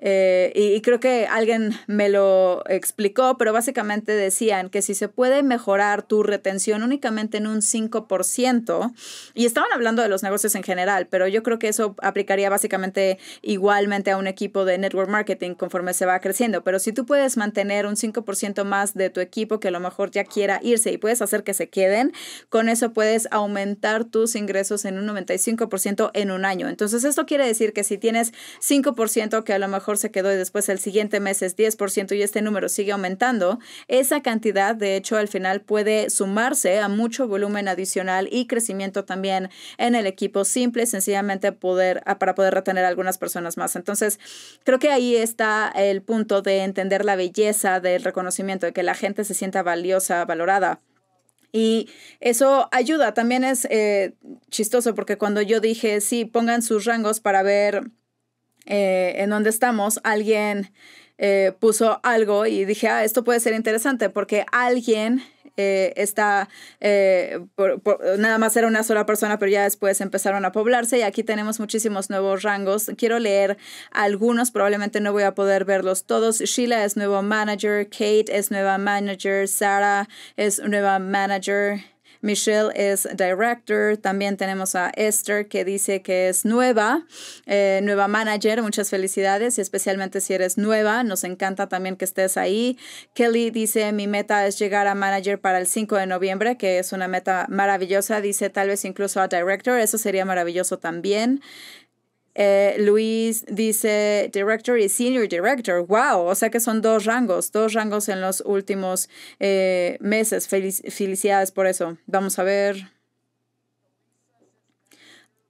eh, y, y, creo que alguien me lo explicó, pero básicamente decían que si se puede mejorar tu retención únicamente en un 5%, y estaban hablando de los negocios en general, pero yo creo que eso aplicaría básicamente igualmente a un equipo de network marketing conforme se va creciendo, pero si tú puedes mantener un 5% más de tu equipo que a lo mejor ya quiera irse y puedes hacer que se queden, con eso puedes aumentar tus ingresos en un 95% en un año. Entonces, esto quiere decir que si tienes 5% que a lo mejor se quedó y después el siguiente mes es 10% y este número sigue aumentando, esa cantidad de hecho al final puede sumarse a mucho volumen adicional y crecimiento también en el equipo simple, sencillamente poder, ah, para poder retener algunas personas más. Entonces, creo que ahí está el punto de entender la belleza del reconocimiento, de que la gente se sienta valiosa, valorada. Y eso ayuda, también es eh, chistoso porque cuando yo dije, sí, pongan sus rangos para ver eh, en donde estamos, alguien eh, puso algo y dije, ah, esto puede ser interesante porque alguien eh, está, nada más era una sola persona, pero ya después empezaron a poblarse y aquí tenemos muchísimos nuevos rangos. Quiero leer algunos, probablemente no voy a poder verlos todos. Sheila es nuevo manager, Kate es nueva manager, Sarah es nueva manager. Michelle es director. También tenemos a Esther que dice que es nueva, eh, nueva manager. Muchas felicidades y especialmente si eres nueva. Nos encanta también que estés ahí. Kelly dice, mi meta es llegar a manager para el 5 de noviembre, que es una meta maravillosa. Dice tal vez incluso a director. Eso sería maravilloso también. Eh, Luis dice director y senior director. ¡Wow! O sea que son dos rangos, dos rangos en los últimos eh, meses. felicidades por eso. Vamos a ver.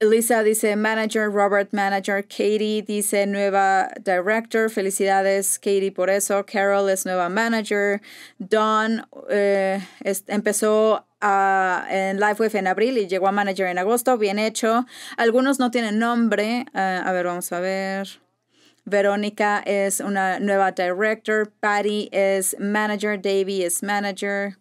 Elisa dice manager, Robert manager, Katie dice nueva director, felicidades Katie por eso, Carol es nueva manager, Don eh, empezó ah, en LiveWave en abril y llegó a manager en agosto, bien hecho, algunos no tienen nombre, eh, a ver, vamos a ver. Verónica es una nueva director, Patty es manager, Davy es manager,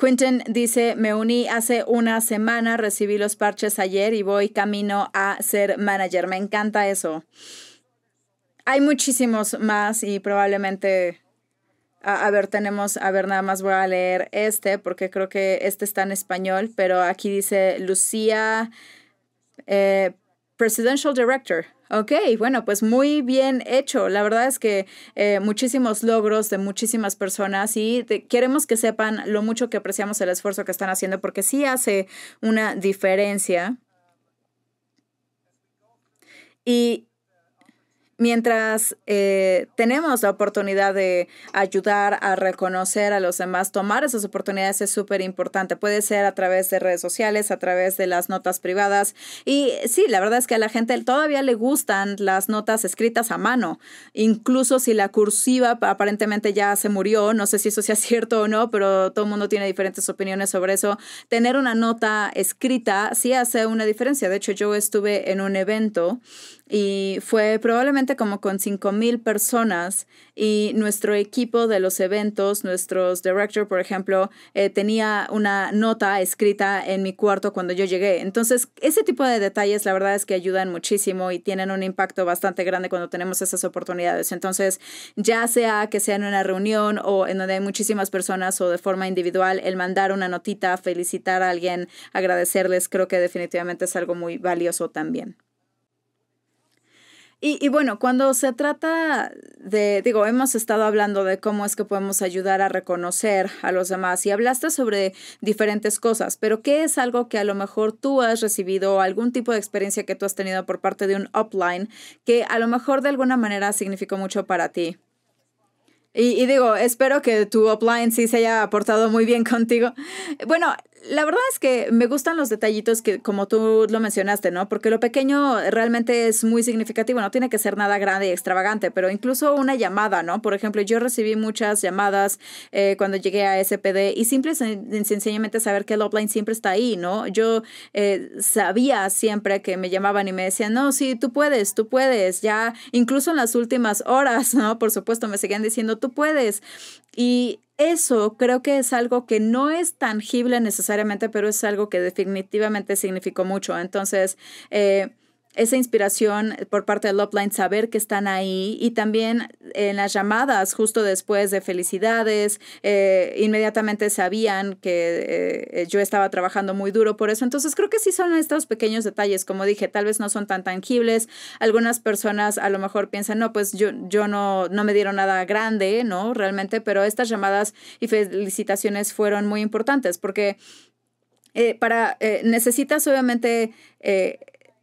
Quinton dice, me uní hace una semana, recibí los parches ayer y voy camino a ser manager. Me encanta eso. Hay muchísimos más y probablemente, a, ver, tenemos, a ver, nada más voy a leer este porque creo que este está en español, pero aquí dice Lucía, eh, Presidential Director. Ok, bueno, pues muy bien hecho. La verdad es que eh, muchísimos logros de muchísimas personas y queremos que sepan lo mucho que apreciamos el esfuerzo que están haciendo porque sí hace una diferencia. Y mientras eh, tenemos la oportunidad de ayudar a reconocer a los demás, tomar esas oportunidades es súper importante. Puede ser a través de redes sociales, a través de las notas privadas. Y sí, la verdad es que a la gente todavía le gustan las notas escritas a mano, incluso si la cursiva aparentemente ya se murió. No sé si eso sea cierto o no, pero todo el mundo tiene diferentes opiniones sobre eso. Tener una nota escrita sí hace una diferencia. De hecho, yo estuve en un evento y fue probablemente como con 5.000 personas y nuestro equipo de los eventos, nuestros director, por ejemplo, eh, tenía una nota escrita en mi cuarto cuando yo llegué. Entonces, ese tipo de detalles la verdad es que ayudan muchísimo y tienen un impacto bastante grande cuando tenemos esas oportunidades. Entonces, ya sea que sea en una reunión o en donde hay muchísimas personas o de forma individual, el mandar una notita, felicitar a alguien, agradecerles, creo que definitivamente es algo muy valioso también. Y, y, bueno, cuando se trata de, digo, hemos estado hablando de cómo es que podemos ayudar a reconocer a los demás y hablaste sobre diferentes cosas, pero ¿qué es algo que a lo mejor tú has recibido, algún tipo de experiencia que tú has tenido por parte de un upline que a lo mejor de alguna manera significó mucho para ti? Y, y, digo, espero que tu upline sí se haya aportado muy bien contigo. Bueno, la verdad es que me gustan los detallitos que, como tú lo mencionaste, ¿no? Porque lo pequeño realmente es muy significativo, no tiene que ser nada grande y extravagante, pero incluso una llamada, ¿no? Por ejemplo, yo recibí muchas llamadas eh, cuando llegué a SPD y simple sencillamente saber que el offline siempre está ahí, ¿no? Yo eh, sabía siempre que me llamaban y me decían, no, sí, tú puedes, tú puedes, ya incluso en las últimas horas, ¿no? Por supuesto, me seguían diciendo, tú puedes. Y eso creo que es algo que no es tangible necesariamente, pero es algo que definitivamente significó mucho. Entonces, eh, esa inspiración por parte de Loveline, saber que están ahí y también en las llamadas justo después de felicidades, eh, inmediatamente sabían que eh, yo estaba trabajando muy duro por eso. Entonces creo que sí son estos pequeños detalles, como dije, tal vez no son tan tangibles. Algunas personas a lo mejor piensan, no, pues yo, yo no, no me dieron nada grande, ¿no? Realmente, pero estas llamadas y felicitaciones fueron muy importantes porque... Eh, para necesitas obviamente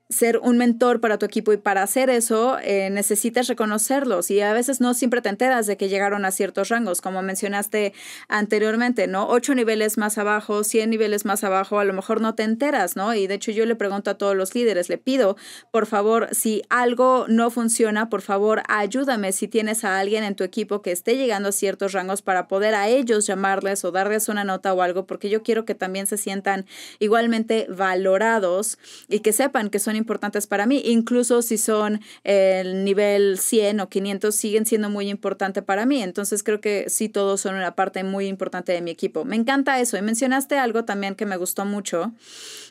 ser un mentor para tu equipo y para hacer eso eh, necesitas reconocerlos y a veces no siempre te enteras de que llegaron a ciertos rangos, como mencionaste anteriormente, ¿no? Ocho niveles más abajo, cien niveles más abajo, a lo mejor no te enteras, ¿no? Y de hecho yo le pregunto a todos los líderes, le pido, por favor, si algo no funciona, por favor, ayúdame si tienes a alguien en tu equipo que esté llegando a ciertos rangos para poder a ellos llamarles o darles una nota o algo, porque yo quiero que también se sientan igualmente valorados y que sepan que son importantes para mí, incluso si son el nivel 100 o 500, siguen siendo muy importante para mí. Entonces creo que sí, todos son una parte muy importante de mi equipo. Me encanta eso. Y mencionaste algo también que me gustó mucho.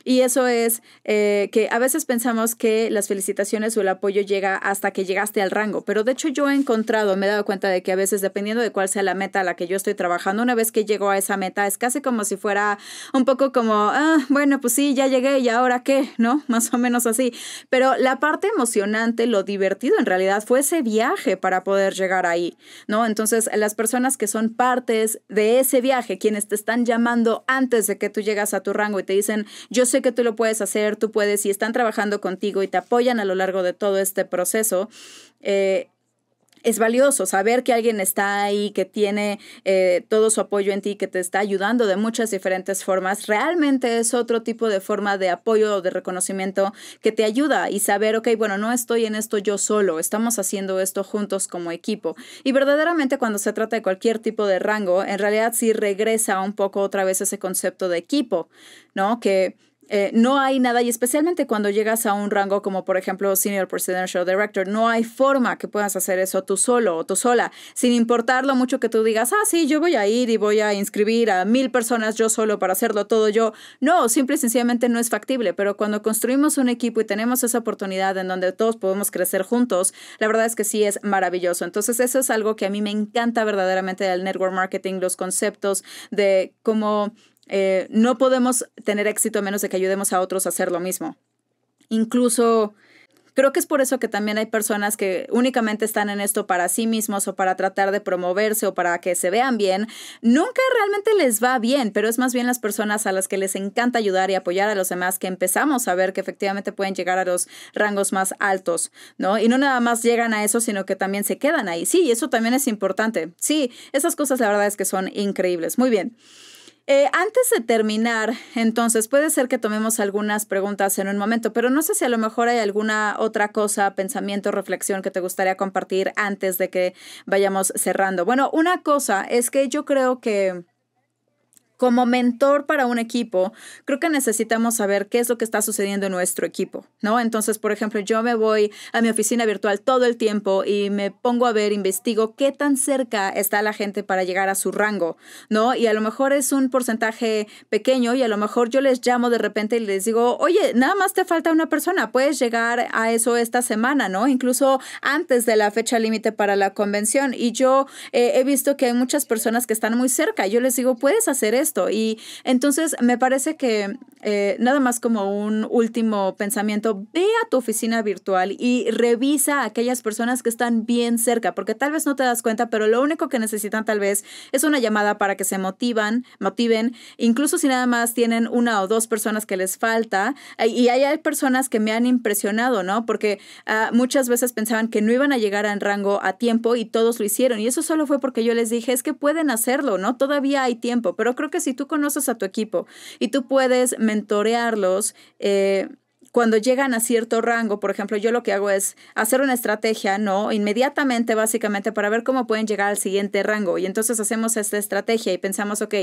Y eso es eh, que a veces pensamos que las felicitaciones o el apoyo llega hasta que llegaste al rango, pero de hecho yo he encontrado, me he dado cuenta de que a veces dependiendo de cuál sea la meta a la que yo estoy trabajando, una vez que llego a esa meta es casi como si fuera un poco como, ah, bueno, pues sí, ya llegué y ahora qué, ¿no? Más o menos así. Pero la parte emocionante, lo divertido en realidad fue ese viaje para poder llegar ahí, ¿no? Entonces las personas que son partes de ese viaje, quienes te están llamando antes de que tú llegas a tu rango y te dicen, yo que tú lo puedes hacer, tú puedes, y están trabajando contigo y te apoyan a lo largo de todo este proceso, eh, es valioso saber que alguien está ahí, que tiene eh, todo su apoyo en ti, que te está ayudando de muchas diferentes formas. Realmente es otro tipo de forma de apoyo o de reconocimiento que te ayuda y saber, ok, bueno, no estoy en esto yo solo, estamos haciendo esto juntos como equipo. Y verdaderamente cuando se trata de cualquier tipo de rango, en realidad sí regresa un poco otra vez ese concepto de equipo, ¿no? Que eh, no hay nada, y especialmente cuando llegas a un rango como por ejemplo Senior Presidential Director, no hay forma que puedas hacer eso tú solo o tú sola, sin importar lo mucho que tú digas, ah, sí, yo voy a ir y voy a inscribir a mil personas yo solo para hacerlo todo yo. No, simple y sencillamente no es factible, pero cuando construimos un equipo y tenemos esa oportunidad en donde todos podemos crecer juntos, la verdad es que sí es maravilloso. Entonces eso es algo que a mí me encanta verdaderamente del network marketing, los conceptos de cómo eh, no podemos tener éxito a menos de que ayudemos a otros a hacer lo mismo. Incluso creo que es por eso que también hay personas que únicamente están en esto para sí mismos o para tratar de promoverse o para que se vean bien. Nunca realmente les va bien, pero es más bien las personas a las que les encanta ayudar y apoyar a los demás que empezamos a ver que efectivamente pueden llegar a los rangos más altos, ¿no? Y no nada más llegan a eso, sino que también se quedan ahí. Sí, eso también es importante. Sí, esas cosas la verdad es que son increíbles. Muy bien. Eh, antes de terminar, entonces, puede ser que tomemos algunas preguntas en un momento, pero no sé si a lo mejor hay alguna otra cosa, pensamiento, reflexión que te gustaría compartir antes de que vayamos cerrando. Bueno, una cosa es que yo creo que como mentor para un equipo, creo que necesitamos saber qué es lo que está sucediendo en nuestro equipo, ¿no? Entonces, por ejemplo, yo me voy a mi oficina virtual todo el tiempo y me pongo a ver, investigo qué tan cerca está la gente para llegar a su rango, ¿no? Y a lo mejor es un porcentaje pequeño y a lo mejor yo les llamo de repente y les digo, oye, nada más te falta una persona, puedes llegar a eso esta semana, ¿no? Incluso antes de la fecha límite para la convención. Y yo eh, he visto que hay muchas personas que están muy cerca. Yo les digo, puedes hacer eso esto. Y entonces me parece que eh, nada más como un último pensamiento, ve a tu oficina virtual y revisa a aquellas personas que están bien cerca, porque tal vez no te das cuenta, pero lo único que necesitan tal vez es una llamada para que se motivan, motiven, incluso si nada más tienen una o dos personas que les falta. Y ahí hay personas que me han impresionado, ¿no? Porque ah, muchas veces pensaban que no iban a llegar al rango a tiempo y todos lo hicieron. Y eso solo fue porque yo les dije, es que pueden hacerlo, ¿no? Todavía hay tiempo, pero creo que que si tú conoces a tu equipo y tú puedes mentorearlos, eh, cuando llegan a cierto rango, por ejemplo, yo lo que hago es hacer una estrategia, ¿no? Inmediatamente, básicamente, para ver cómo pueden llegar al siguiente rango. Y entonces hacemos esta estrategia y pensamos, ok,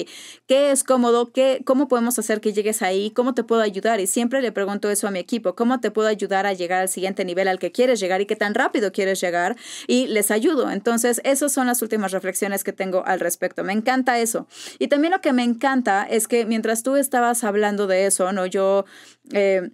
¿qué es cómodo? ¿Qué, ¿Cómo podemos hacer que llegues ahí? ¿Cómo te puedo ayudar? Y siempre le pregunto eso a mi equipo, ¿cómo te puedo ayudar a llegar al siguiente nivel al que quieres llegar y qué tan rápido quieres llegar? Y les ayudo. Entonces, esas son las últimas reflexiones que tengo al respecto. Me encanta eso. Y también lo que me encanta es que mientras tú estabas hablando de eso, ¿no? Yo... Eh,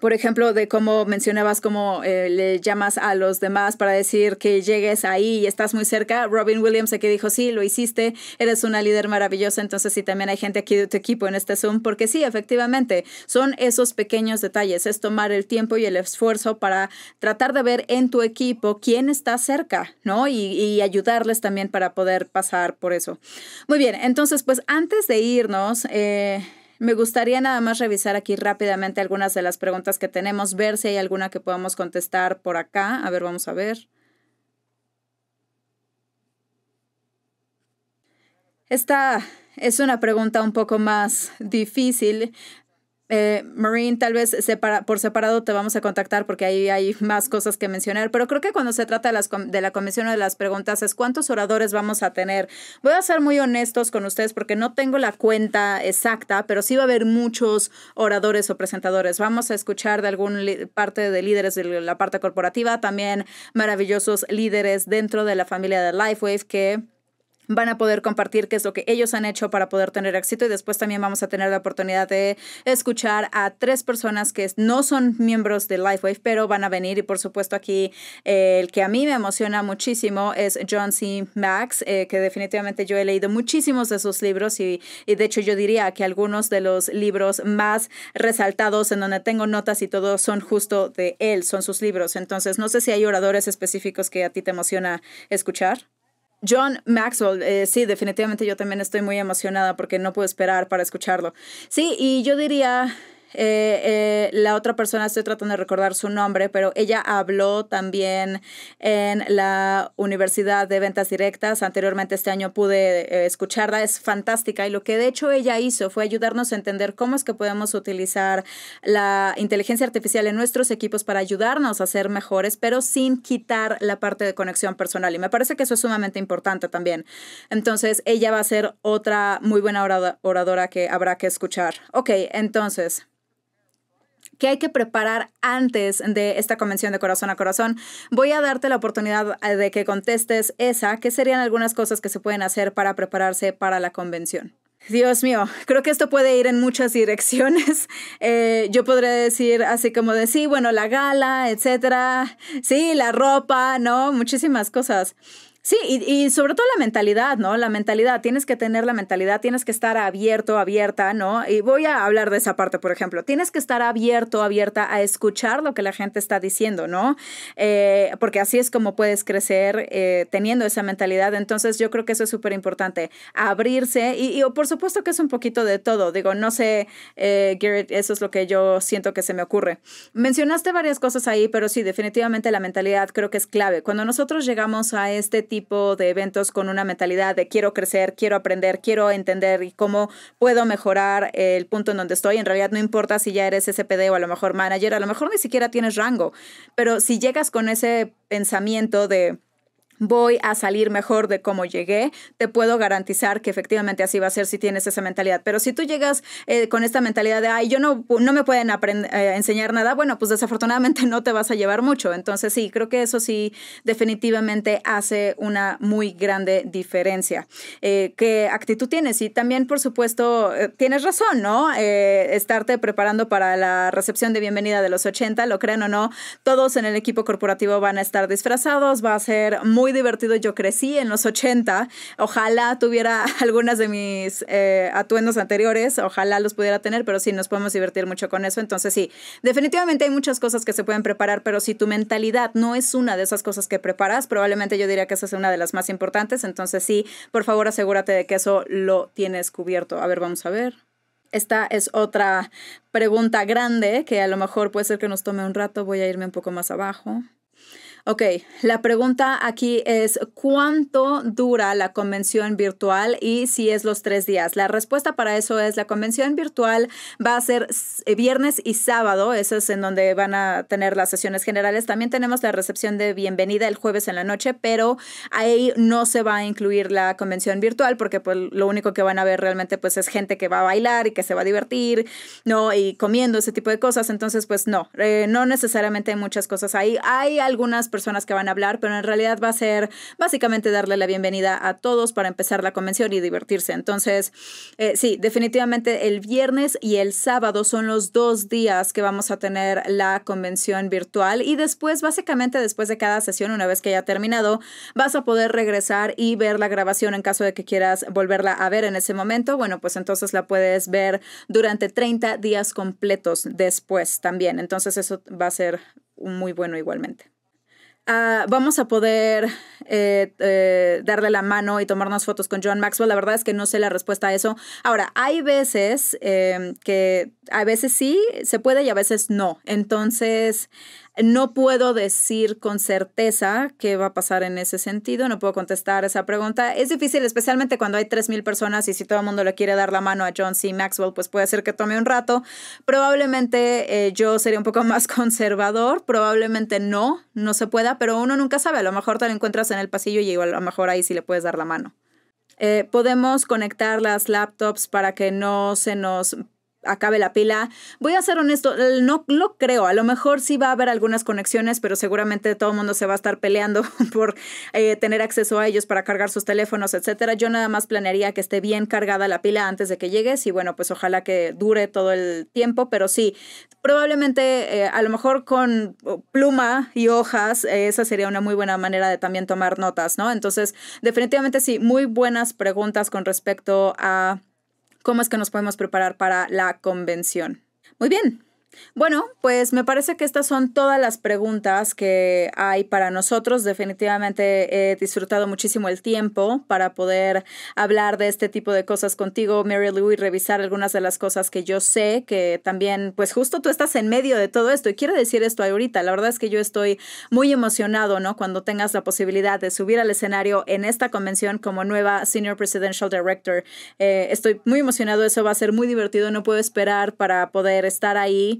por ejemplo, de cómo mencionabas cómo eh, le llamas a los demás para decir que llegues ahí y estás muy cerca. Robin Williams aquí dijo, sí, lo hiciste, eres una líder maravillosa, entonces sí, también hay gente aquí de tu equipo en este Zoom, porque sí, efectivamente, son esos pequeños detalles, es tomar el tiempo y el esfuerzo para tratar de ver en tu equipo quién está cerca, ¿no? Y, ayudarles también para poder pasar por eso. Muy bien, entonces, pues antes de irnos, eh, me gustaría nada más revisar aquí rápidamente algunas de las preguntas que tenemos, ver si hay alguna que podamos contestar por acá. A ver, vamos a ver. Esta es una pregunta un poco más difícil, eh, tal vez por separado te vamos a contactar porque ahí hay más cosas que mencionar, pero creo que cuando se trata de, las, de la comisión o de las preguntas es cuántos oradores vamos a tener. Voy a ser muy honestos con ustedes porque no tengo la cuenta exacta, pero sí va a haber muchos oradores o presentadores. Vamos a escuchar de alguna parte de líderes de la parte corporativa, también maravillosos líderes dentro de la familia de LifeWave que van a poder compartir qué es lo que ellos han hecho para poder tener éxito y después también vamos a tener la oportunidad de escuchar a tres personas que no son miembros de LifeWave, pero van a venir y por supuesto aquí eh, el que a mí me emociona muchísimo es John C. Max, eh, que definitivamente yo he leído muchísimos de sus libros y, y de hecho yo diría que algunos de los libros más resaltados en donde tengo notas y todo son justo de él, son sus libros. Entonces, no sé si hay oradores específicos que a ti te emociona escuchar. John Maxwell, eh, sí, definitivamente yo también estoy muy emocionada porque no puedo esperar para escucharlo. Sí, y yo diría eh, eh, la otra persona, estoy tratando de recordar su nombre, pero ella habló también en la Universidad de Ventas Directas. Anteriormente este año pude eh, escucharla, es fantástica. Y lo que de hecho ella hizo fue ayudarnos a entender cómo es que podemos utilizar la inteligencia artificial en nuestros equipos para ayudarnos a ser mejores, pero sin quitar la parte de conexión personal. Y me parece que eso es sumamente importante también. Entonces, ella va a ser otra muy buena oradora que habrá que escuchar. Ok, entonces. ¿Qué hay que preparar antes de esta convención de corazón a corazón. Voy a darte la oportunidad eh, de que contestes esa, ¿Qué serían algunas cosas que se pueden hacer para prepararse para la convención. Dios mío, creo que esto puede ir en muchas direcciones. Eh, yo podría decir así como de sí, bueno, la gala, etcétera, sí, la ropa, ¿no? Muchísimas cosas. Sí, y, sobre todo la mentalidad, ¿no? La mentalidad, tienes que tener la mentalidad, tienes que estar abierto, abierta, ¿no? Y voy a hablar de esa parte, por ejemplo. Tienes que estar abierto, abierta a escuchar lo que la gente está diciendo, ¿no? Eh, porque así es como puedes crecer eh, teniendo esa mentalidad. Entonces yo creo que eso es súper importante, abrirse y, por supuesto que es un poquito de todo. Digo, no sé, eh, Garrett, eso es lo que yo siento que se me ocurre. Mencionaste varias cosas ahí, pero sí, definitivamente la mentalidad creo que es clave. Cuando nosotros llegamos a este tipo de eventos con una mentalidad de quiero crecer, quiero aprender, quiero entender y cómo puedo mejorar el punto en donde estoy. En realidad no importa si ya eres SPD o a lo mejor manager, a lo mejor ni siquiera tienes rango, pero si llegas con ese pensamiento de voy a salir mejor de cómo llegué, te puedo garantizar que efectivamente así va a ser si tienes esa mentalidad. Pero si tú llegas eh, con esta mentalidad de, ay, yo no, no me pueden eh, enseñar nada, bueno, pues desafortunadamente no te vas a llevar mucho. Entonces sí, creo que eso sí definitivamente hace una muy grande diferencia. Eh, ¿Qué actitud tienes? Y también, por supuesto, tienes razón, ¿no? estarte preparando para la recepción de bienvenida de los 80, lo crean o no, todos en el equipo corporativo van a estar disfrazados, va a ser muy divertido. Yo crecí en los 80. Ojalá tuviera algunas de mis eh, atuendos anteriores. Ojalá los pudiera tener, pero sí, nos podemos divertir mucho con eso. Entonces, sí, definitivamente hay muchas cosas que se pueden preparar, pero si tu mentalidad no es una de esas cosas que preparas, probablemente yo diría que esa es una de las más importantes. Entonces, sí, por favor, asegúrate de que eso lo tienes cubierto. A ver, vamos a ver. Esta es otra pregunta grande que a lo mejor puede ser que nos tome un rato. Voy a irme un poco más abajo. Ok, la pregunta aquí es ¿cuánto dura la convención virtual y si es los tres días? La respuesta para eso es la convención virtual va a ser eh, viernes y sábado, eso es en donde van a tener las sesiones generales. También tenemos la recepción de bienvenida el jueves en la noche, pero ahí no se va a incluir la convención virtual porque pues, lo único que van a ver realmente pues es gente que va a bailar y que se va a divertir, ¿no? Y comiendo ese tipo de cosas. Entonces pues no, eh, no necesariamente hay muchas cosas ahí. Hay algunas personas que van a hablar, pero en realidad va a ser básicamente darle la bienvenida a todos para empezar la convención y divertirse. Entonces, eh, sí, definitivamente el viernes y el sábado son los dos días que vamos a tener la convención virtual y después, básicamente después de cada sesión, una vez que haya terminado, vas a poder regresar y ver la grabación en caso de que quieras volverla a ver en ese momento. Bueno, pues entonces la puedes ver durante 30 días completos después también. Entonces eso va a ser muy bueno igualmente. Ah, vamos a poder eh, eh, darle la mano y tomarnos fotos con John Maxwell. La verdad es que no sé la respuesta a eso. Ahora, hay veces eh, que a veces sí se puede y a veces no. Entonces, no puedo decir con certeza qué va a pasar en ese sentido, no puedo contestar esa pregunta. Es difícil, especialmente cuando hay 3.000 personas y si todo el mundo le quiere dar la mano a John C. Maxwell, pues puede ser que tome un rato. Probablemente eh, yo sería un poco más conservador, probablemente no, no se pueda, pero uno nunca sabe, a lo mejor te lo encuentras en el pasillo y a lo mejor ahí sí le puedes dar la mano. Eh, podemos conectar las laptops para que no se nos acabe la pila. Voy a ser honesto, no lo creo. A lo mejor sí va a haber algunas conexiones, pero seguramente todo el mundo se va a estar peleando por eh, tener acceso a ellos para cargar sus teléfonos, etcétera. Yo nada más planearía que esté bien cargada la pila antes de que llegues y bueno, pues ojalá que dure todo el tiempo, pero sí, probablemente eh, a lo mejor con pluma y hojas, eh, esa sería una muy buena manera de también tomar notas, ¿no? Entonces, definitivamente sí, muy buenas preguntas con respecto a cómo es que nos podemos preparar para la convención. Muy bien, bueno, pues me parece que estas son todas las preguntas que hay para nosotros. Definitivamente he disfrutado muchísimo el tiempo para poder hablar de este tipo de cosas contigo, Mary Lou, y revisar algunas de las cosas que yo sé que también, pues justo tú estás en medio de todo esto. Y quiero decir esto ahorita. La verdad es que yo estoy muy emocionado, ¿no? Cuando tengas la posibilidad de subir al escenario en esta convención como nueva Senior Presidential Director. Eh, estoy muy emocionado. Eso va a ser muy divertido. No puedo esperar para poder estar ahí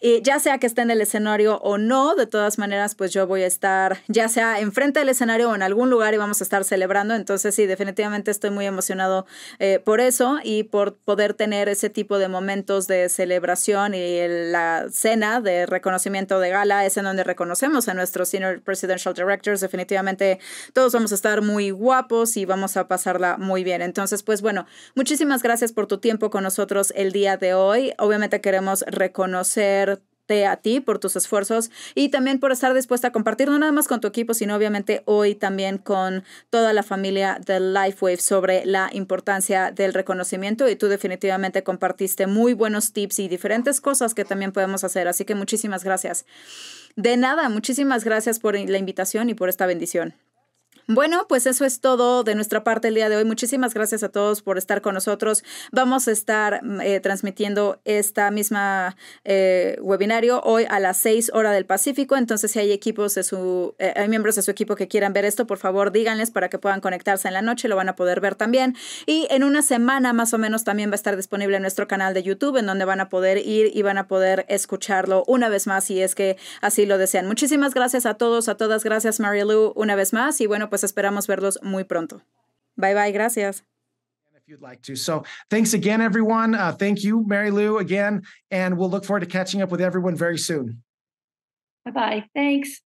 y ya sea que esté en el escenario o no, de todas maneras, pues yo voy a estar, ya sea enfrente del escenario o en algún lugar y vamos a estar celebrando. Entonces, sí, definitivamente estoy muy emocionado eh, por eso y por poder tener ese tipo de momentos de celebración y la cena de reconocimiento de gala es en donde reconocemos a nuestros Senior Presidential Directors. Definitivamente todos vamos a estar muy guapos y vamos a pasarla muy bien. Entonces, pues bueno, muchísimas gracias por tu tiempo con nosotros el día de hoy. Obviamente queremos reconocer a ti por tus esfuerzos y también por estar dispuesta a compartir no nada más con tu equipo, sino obviamente hoy también con toda la familia de LifeWave sobre la importancia del reconocimiento y tú definitivamente compartiste muy buenos tips y diferentes cosas que también podemos hacer, así que muchísimas gracias. De nada, muchísimas gracias por la invitación y por esta bendición. Bueno, pues eso es todo de nuestra parte el día de hoy. Muchísimas gracias a todos por estar con nosotros. Vamos a estar mm, eh, transmitiendo esta misma eh, webinario hoy a las seis horas del Pacífico. Entonces, si hay equipos de su, eh, hay miembros de su equipo que quieran ver esto, por favor díganles para que puedan conectarse en la noche. Lo van a poder ver también. Y en una semana más o menos también va a estar disponible en nuestro canal de YouTube, en donde van a poder ir y van a poder escucharlo una vez más si es que así lo desean. Muchísimas gracias a todos, a todas. Gracias, Lou una vez más. Y bueno, pues pues esperamos verlos muy pronto. Bye bye, gracias. If you'd like to. So, thanks again, everyone. Uh, thank you, Mary Lou, again. And we'll look forward to catching up with everyone very soon. Bye bye. Thanks.